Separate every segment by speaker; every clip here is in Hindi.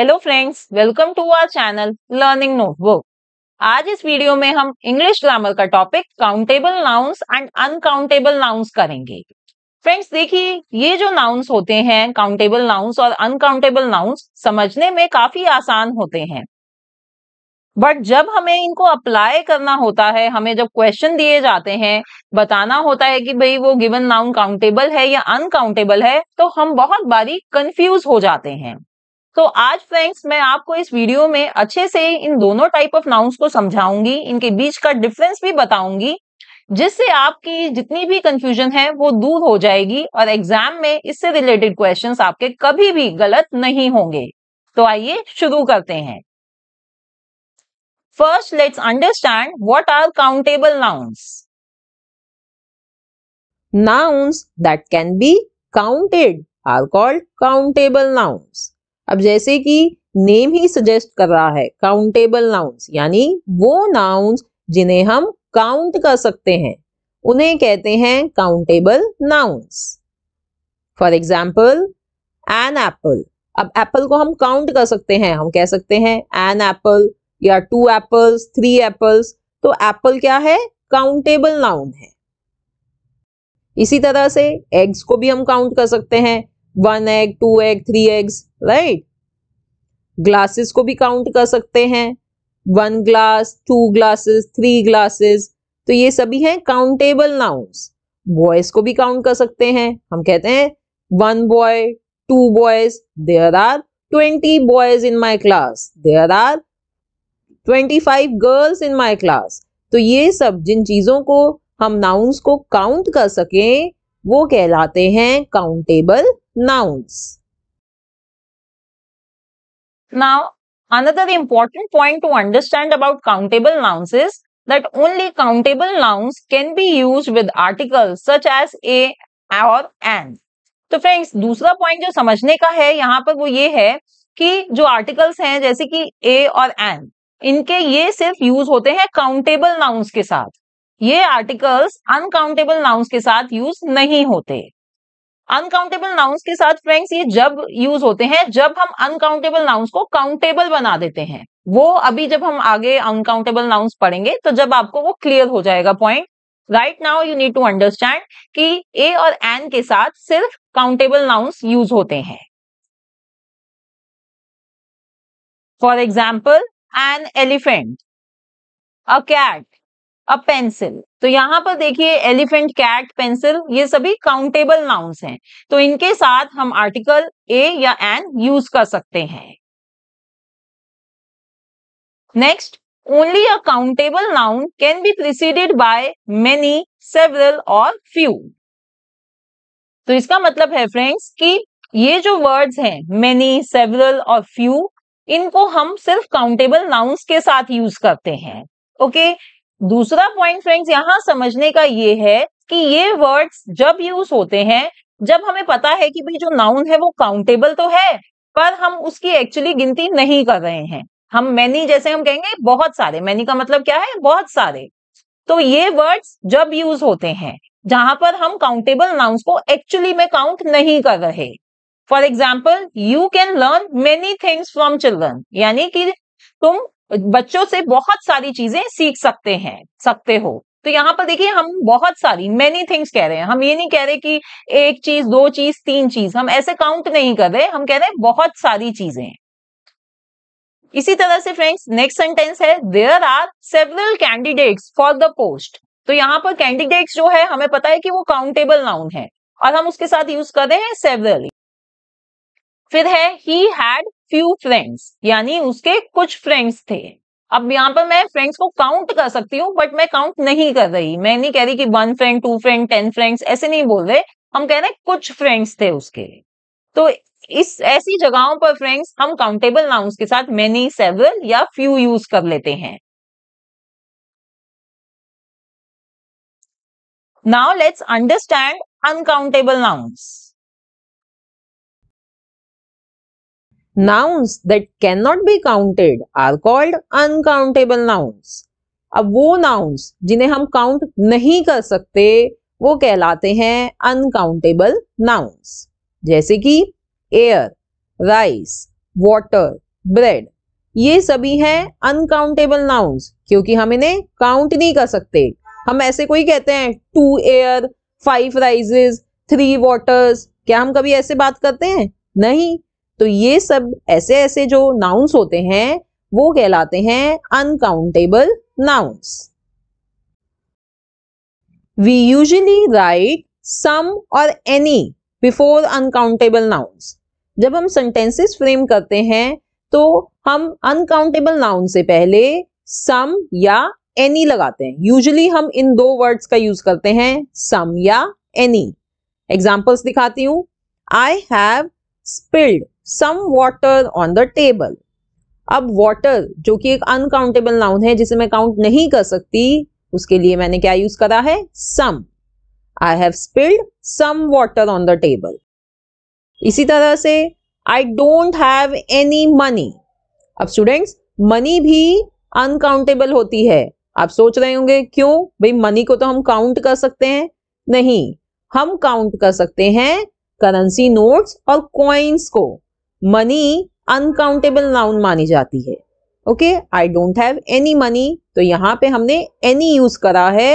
Speaker 1: Hello friends welcome to our channel Learning Notebook आज इस वीडियो में हम इंग्लिश ग्रामर का topic countable nouns and uncountable nouns करेंगे फ्रेंड्स देखिए ये जो नाउन्स होते हैं काउंटेबल नाउन्स और अनकाउंटेबल नाउन्स समझने में काफी आसान होते हैं बट जब हमें इनको अप्लाई करना होता है हमें जब क्वेश्चन दिए जाते हैं बताना होता है कि भाई वो गिवन नाउन काउंटेबल है या अनकाउंटेबल है तो हम बहुत बारी कंफ्यूज हो जाते हैं तो आज फ्रेंड्स मैं आपको इस वीडियो में अच्छे से इन दोनों टाइप ऑफ नाउन्स को समझाऊंगी इनके बीच का डिफरेंस भी बताऊंगी जिससे आपकी जितनी भी कंफ्यूजन है वो दूर हो जाएगी और एग्जाम में इससे रिलेटेड क्वेश्चंस आपके कभी भी गलत नहीं होंगे तो आइए शुरू करते हैं first let's understand what are countable nouns nouns that can be counted are called countable nouns अब जैसे कि नेम ही सजेस्ट कर रहा है काउंटेबल नाउन्स यानी वो नाउन्स जिन्हें हम काउंट कर सकते हैं उन्हें कहते हैं countable nouns for example an apple अब एप्पल को हम काउंट कर सकते हैं हम कह सकते हैं एन एप्पल या टू एप्पल्स थ्री एप्पल्स तो एप्पल क्या है काउंटेबल नाउन है इसी तरह से एग्स को भी हम काउंट कर सकते हैं one egg two egg three eggs right glasses को भी काउंट कर सकते हैं one glass two glasses three glasses तो ये सभी हैं काउंटेबल नाउंस बॉयज को भी काउंट कर सकते हैं हम कहते हैं one boy two boys there are twenty boys in my class there are twenty five girls in my class तो ये सब जिन चीजों को हम नाउन्स को काउंट कर सकें वो कहलाते हैं countable nouns. Now, another important point to understand about countable nouns is that only countable nouns can be used with articles such as a or an तो फ्रेंड्स दूसरा पॉइंट जो समझने का है यहाँ पर वो ये है कि जो आर्टिकल्स हैं जैसे कि ए और एन इनके ये सिर्फ यूज होते हैं काउंटेबल नाउंस के साथ ये आर्टिकल्स अनकाउंटेबल नाउंस के साथ यूज नहीं होते अनकाउंटेबल नाउन्स के साथ फ्रेंड्स ये जब यूज होते हैं जब हम अनकाउंटेबल नाउन्स को काउंटेबल बना देते हैं वो अभी जब हम आगे अनकाउंटेबल नाउन्स पढ़ेंगे तो जब आपको वो क्लियर हो जाएगा point right now you need to understand कि ए और एन के साथ सिर्फ काउंटेबल नाउन्स यूज होते हैं for example an elephant a cat a pencil तो यहाँ पर देखिए एलिफेंट कैट पेंसिल ये सभी काउंटेबल नाउन्स हैं तो इनके साथ हम आर्टिकल ए या एन यूज कर सकते हैं next only a countable noun can be preceded by many several और फ्यू तो इसका मतलब है फ्रेंड्स कि ये जो वर्ड्स हैं मेनी सेवरल और फ्यू इनको हम सिर्फ काउंटेबल नाउन्स के साथ यूज करते हैं ओके okay? दूसरा पॉइंट फ्रेंड्स यहाँ समझने का ये है कि ये वर्ड्स जब यूज होते हैं जब हमें पता है कि भाई जो नाउन है वो काउंटेबल तो है पर हम उसकी एक्चुअली गिनती नहीं कर रहे हैं हम मैनी जैसे हम कहेंगे बहुत सारे मैनी का मतलब क्या है बहुत सारे तो ये वर्ड्स जब यूज होते हैं जहां पर हम काउंटेबल नाउन्स को एक्चुअली में काउंट नहीं कर रहे for example you can learn many things from children यानी कि तुम बच्चों से बहुत सारी चीजें सीख सकते हैं सकते हो तो यहाँ पर देखिए हम बहुत सारी मेनी थिंग्स कह रहे हैं हम ये नहीं कह रहे कि एक चीज दो चीज तीन चीज हम ऐसे काउंट नहीं कर रहे हम कह रहे हैं बहुत सारी चीजें इसी तरह से फ्रेंड्स नेक्स्ट सेंटेंस है there are several candidates for the post तो यहाँ पर कैंडिडेट्स जो है हमें पता है कि वो काउंटेबल नाउन है और हम उसके साथ यूज कर रहे हैं सेवरल फिर है ही हैड फ्यू फ्रेंड्स यानी उसके कुछ फ्रेंड्स थे अब यहाँ पर मैं फ्रेंड्स को काउंट कर सकती हूँ बट मैं काउंट नहीं कर रही मैं नहीं कह रही कि one friend two friend ten friends ऐसे नहीं बोल रहे हम कह रहे हैं कुछ फ्रेंड्स थे उसके तो इस ऐसी जगहों पर फ्रेंड्स हम काउंटेबल नाउन्स के साथ मेनी सेवरल या फ्यू यूज कर लेते हैं now let's understand uncountable nouns nouns that can not be counted are called uncountable nouns अब वो नाउन्स जिन्हें हम काउंट नहीं कर सकते वो कहलाते हैं अनकाउंटेबल नाउन्स जैसे कि एयर राइस वाटर ब्रेड ये सभी हैं अनकाउंटेबल नाउन्स क्योंकि हम इन्हें काउंट नहीं कर सकते हम ऐसे कोई कहते हैं two air five rices three waters क्या हम कभी ऐसे बात करते हैं नहीं तो ये सब ऐसे ऐसे जो नाउन्स होते हैं वो कहलाते हैं uncountable nouns we usually write some और एनी बिफोर अनकाउंटेबल नाउन्स जब हम सेंटेंसेस फ्रेम करते हैं तो हम अनकाउंटेबल नाउन से पहले सम या एनी लगाते हैं यूजली हम इन दो वर्ड्स का यूज करते हैं सम या एनी एग्जाम्पल्स दिखाती हूं I have spilled some water on the table अब वॉटर जो कि एक अनकाउंटेबल नाउन है जिसे मैं काउंट नहीं कर सकती उसके लिए मैंने क्या यूज करा है some I have spilled some water on the table इसी तरह से I don't have any money अब स्टूडेंट्स मनी भी अनकाउंटेबल होती है आप सोच रहे होंगे क्यों भाई मनी को तो हम काउंट कर सकते हैं नहीं हम काउंट कर सकते हैं करेंसी नोट्स और कॉइन्स को मनी अनकाउंटेबल नाउन मानी जाती है okay I don't have any money तो यहां पे हमने एनी यूज करा है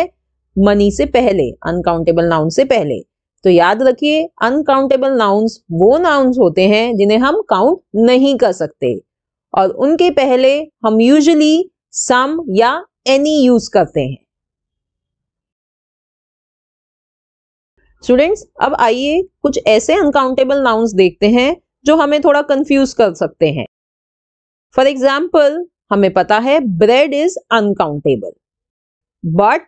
Speaker 1: मनी से पहले अनकाउंटेबल नाउन से पहले तो याद रखिए अनकाउंटेबल नाउन्स वो नाउन्स होते हैं जिन्हें हम काउंट नहीं कर सकते और उनके पहले हम यूजली सम या एनी यूज करते हैं स्टूडेंट्स अब आइए कुछ ऐसे अनकाउंटेबल नाउन्स देखते हैं जो हमें थोड़ा कंफ्यूज कर सकते हैं फॉर एग्जाम्पल हमें पता है bread is uncountable but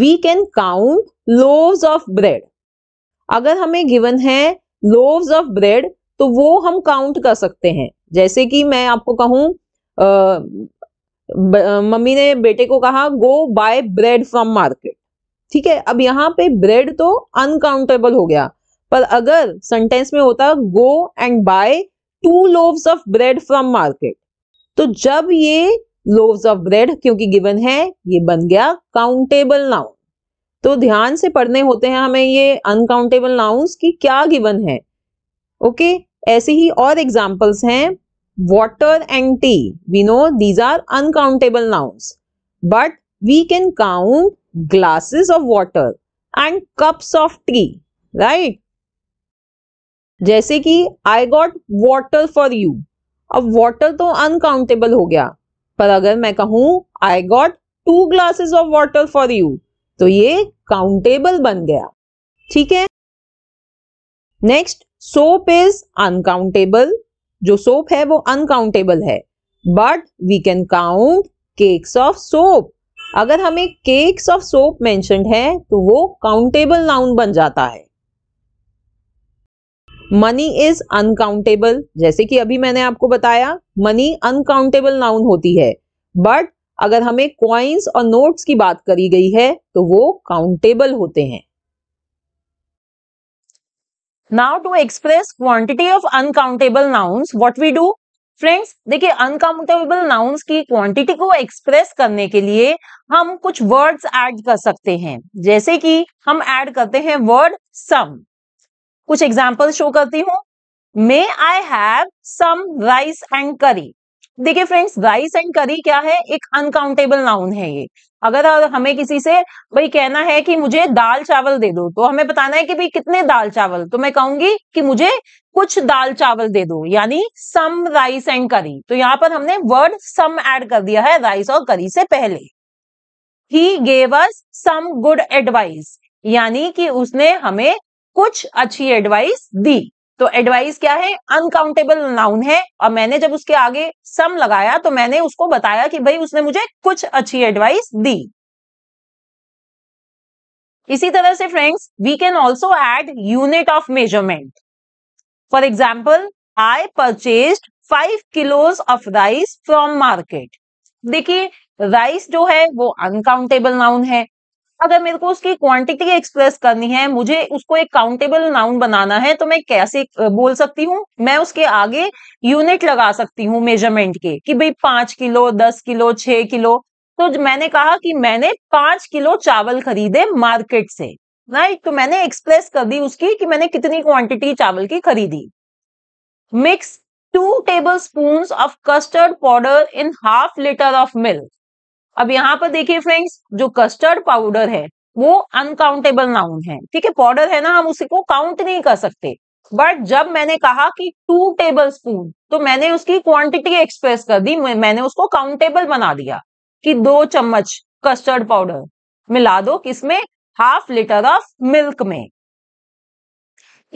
Speaker 1: we can count loaves of bread अगर हमें गिवन है लोव्स ऑफ ब्रेड तो वो हम काउंट कर सकते हैं जैसे कि मैं आपको कहूं मम्मी ने बेटे को कहा go buy bread from market ठीक है अब यहाँ पे ब्रेड तो अनकाउंटेबल हो गया पर अगर सेंटेंस में होता go and buy two loaves of bread from market तो जब ये लोव्स ऑफ ब्रेड क्योंकि गिवन है ये बन गया काउंटेबल नाउन तो ध्यान से पढ़ने होते हैं हमें ये अनकाउंटेबल नाउन्स की क्या गिवन है ओके okay? ऐसे ही और एग्जाम्पल्स हैं water and tea we know these are uncountable nouns but we can count glasses of water and cups of tea right जैसे कि I got water for you अब वॉटर तो अनकाउंटेबल हो गया पर अगर मैं कहूं I got two glasses of water for you तो ये काउंटेबल बन गया ठीक है नेक्स्ट सोप इज अनकाउंटेबल जो सोप है वो अनकाउंटेबल है but we can count cakes of soap अगर हमें केक्स ऑफ सोप मेंशनड है तो वो काउंटेबल नाउन बन जाता है मनी इज अनकाउंटेबल जैसे कि अभी मैंने आपको बताया मनी अनकाउंटेबल नाउन होती है बट अगर हमें क्वाइंस और नोट्स की बात करी गई है तो वो काउंटेबल होते हैं now to express quantity of uncountable nouns what we do friends देखिए अनकाउंटेबल नाउन्स की क्वांटिटी को एक्सप्रेस करने के लिए हम कुछ वर्ड्स ऐड कर सकते हैं जैसे कि हम ऐड करते हैं वर्ड सम कुछ एग्जाम्पल शो करती हूँ may I have some rice and curry देखिए फ्रेंड्स राइस एंड करी क्या है एक अनकाउंटेबल नाउन है ये अगर हमें किसी से भाई कहना है कि मुझे दाल चावल दे दो तो हमें बताना है कि भाई कितने दाल चावल तो मैं कहूंगी कि मुझे कुछ दाल चावल दे दो यानी सम राइस एंड करी तो यहाँ पर हमने वर्ड सम ऐड कर दिया है राइस और करी से पहले ही gave us some good advice यानी कि उसने हमें कुछ अच्छी एडवाइस दी तो एडवाइस क्या है अनकाउंटेबल नाउन है और मैंने जब उसके आगे सम लगाया तो मैंने उसको बताया कि भाई उसने मुझे कुछ अच्छी एडवाइस दी इसी तरह से friends we can also add unit of measurement for example I purchase five kilos of rice from market देखिए राइस जो है वो अनकाउंटेबल नाउन है अगर मेरे को उसकी क्वांटिटी एक्सप्रेस करनी है मुझे उसको एक काउंटेबल नाउन बनाना है तो मैं कैसे बोल सकती हूँ मैं उसके आगे यूनिट लगा सकती हूँ मेजरमेंट के कि भाई पांच किलो दस किलो छह किलो तो मैंने कहा कि मैंने पांच किलो चावल खरीदे मार्केट से राइट तो मैंने एक्सप्रेस कर दी उसकी कि मैंने कितनी क्वांटिटी चावल की खरीदी mix two tablespoon of custard powder in half litre of milk अब यहाँ पर देखिए फ्रेंड्स जो कस्टर्ड पाउडर है वो अनकाउंटेबल नाउन है ठीक है पाउडर है ना हम उसी को काउंट नहीं कर सकते बट जब मैंने कहा कि टू टेबल स्पून तो मैंने उसकी क्वांटिटी एक्सप्रेस कर दी मैंने उसको काउंटेबल बना दिया कि दो चम्मच कस्टर्ड पाउडर मिला दो किसमें हाफ लीटर ऑफ मिल्क में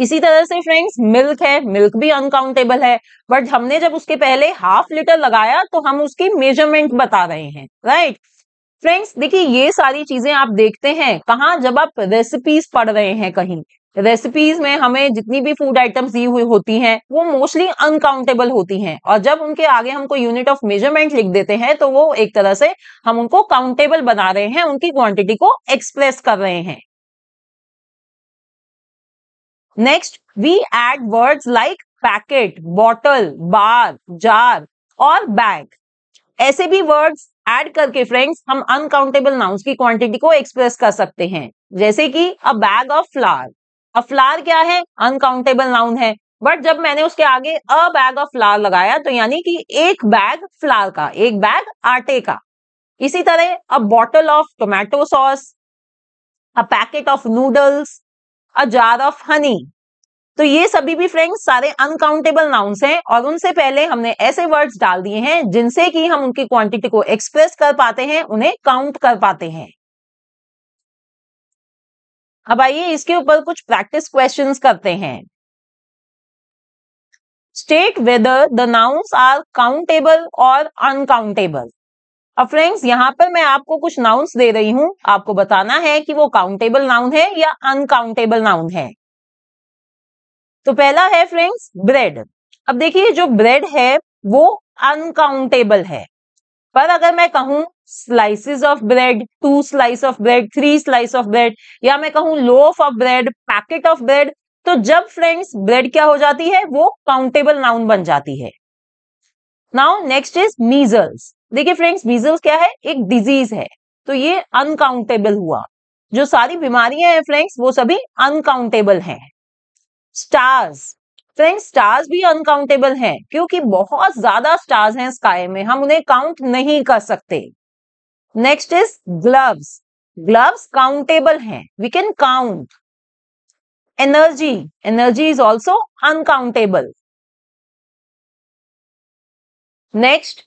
Speaker 1: इसी तरह से फ्रेंड्स मिल्क है मिल्क भी अनकाउंटेबल है बट हमने जब उसके पहले हाफ लीटर लगाया तो हम उसकी मेजरमेंट बता रहे हैं राइट right? फ्रेंड्स देखिए ये सारी चीजें आप देखते हैं कहा जब आप रेसिपीज पढ़ रहे हैं कहीं रेसिपीज में हमें जितनी भी फूड आइटम्स दी हुई होती हैं वो मोस्टली अनकाउंटेबल होती हैं और जब उनके आगे हमको यूनिट ऑफ मेजरमेंट लिख देते हैं तो वो एक तरह से हम उनको काउंटेबल बना रहे हैं उनकी क्वांटिटी को एक्सप्रेस कर रहे हैं next we add words like packet bottle bar jar और बैग ऐसे भी वर्ड्स एड करके फ्रेंड्स हम अनकाउंटेबल नाउन्स की क्वांटिटी को एक्सप्रेस कर सकते हैं जैसे कि a bag of flour a flour क्या है अनकाउंटेबल नाउन है बट जब मैंने उसके आगे अ बैग ऑफ फ्लावर लगाया तो यानी कि एक बैग फ्लावर का एक बैग आटे का इसी तरह a bottle of tomato sauce a packet of noodles a jar of honey तो ये सभी भी फ्रेंड्स सारे अनकाउंटेबल नाउन्स हैं और उनसे पहले हमने ऐसे वर्ड्स डाल दिए हैं जिनसे कि हम उनकी क्वांटिटी को एक्सप्रेस कर पाते हैं उन्हें काउंट कर पाते हैं अब आइए इसके ऊपर कुछ प्रैक्टिस क्वेश्चंस करते हैं state whether the nouns are countable और अनकाउंटेबल अब फ्रेंड्स यहाँ पर मैं आपको कुछ नाउन्स दे रही हूं आपको बताना है कि वो काउंटेबल नाउन है या अनकाउंटेबल नाउन है तो पहला है फ्रेंड्स ब्रेड अब देखिए जो ब्रेड है वो अनकाउंटेबल है पर अगर मैं कहूं slices of bread two slice of bread three slice of bread या मैं कहूं loaf of bread packet of bread तो जब फ्रेंड्स ब्रेड क्या हो जाती है वो काउंटेबल नाउन बन जाती है नाउ नेक्स्ट इज मीजल्स देखिए फ्रेंड्स मीजल्स क्या है एक डिजीज है तो ये अनकाउंटेबल हुआ जो सारी बीमारियां हैं फ्रेंड्स वो सभी अनकाउंटेबल हैं स्टार्स फ्रेंड्स स्टार्स भी अनकाउंटेबल हैं क्योंकि बहुत ज्यादा स्टार्स हैं स्काई में हम उन्हें काउंट नहीं कर सकते next is gloves gloves countable हैं we can count energy energy is also uncountable next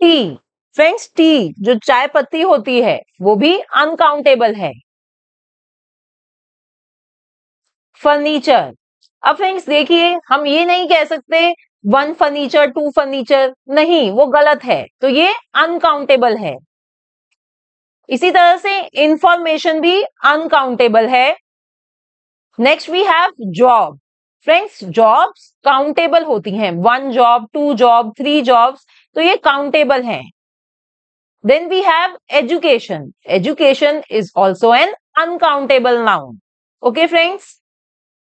Speaker 1: tea friends tea जो चाय पत्ती होती है वो भी अनकाउंटेबल है फर्नीचर अब फ्रेंड्स देखिए हम ये नहीं कह सकते वन फर्नीचर टू फर्नीचर नहीं वो गलत है तो ये अनकाउंटेबल है इसी तरह से इंफॉर्मेशन भी अनकाउंटेबल है next we have job friends jobs countable होती हैं one job two job three jobs तो ये काउंटेबल हैं Then we have education. Education is also an uncountable noun. Okay, friends?